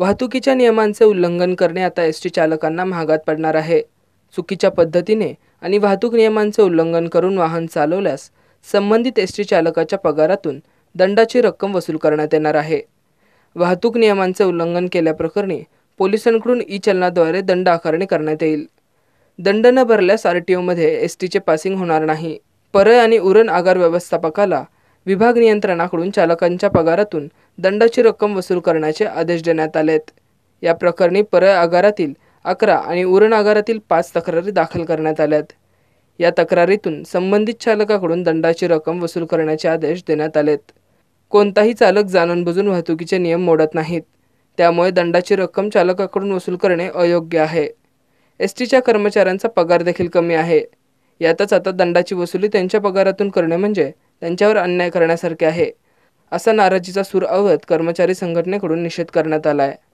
वाहतुकीच्या नियमांचे उल्लंघन करणे आता एस टी चालकांना महागात पडणार आहे चुकीच्या पद्धतीने आणि वाहतूक नियमांचे उल्लंघन करून वाहन चालवल्यास संबंधित एस टी चालकाच्या पगारातून दंडाची रक्कम वसूल करण्यात येणार आहे वाहतूक नियमांचे उल्लंघन केल्याप्रकरणी पोलिसांकडून ई चलनाद्वारे दंड आकारणी करण्यात येईल दंड न भरल्यास आर टी ओमध्ये एस टीचे पासिंग होणार नाही परय आणि उरण आगार व्यवस्थापकाला विभाग नियंत्रणाकडून चालकांच्या पगारातून दंडाची रक्कम वसूल करण्याचे आदेश देण्यात आलेत या प्रकरणी परळ आगारातील अकरा आणि उरण आगारातील पाच तक्रारी दाखल करण्यात आल्यात या तक्रारीतून संबंधित चालकाकडून दंडाची रक्कम वसूल करण्याचे आदेश देण्यात आलेत कोणताही चालक जाणून बुजून वाहतुकीचे नियम मोडत नाहीत त्यामुळे दंडाची रक्कम चालकाकडून वसूल करणे अयोग्य आहे एस टीच्या कर्मचाऱ्यांचा पगार देखील कमी आहे यातच आता दंडाची वसुली त्यांच्या पगारातून करणे म्हणजे त्यांच्यावर अन्याय करण्यासारखे आहे असा नाराजीचा सूर अवत कर्मचारी संघटनेकडून निषेध करण्यात आला आहे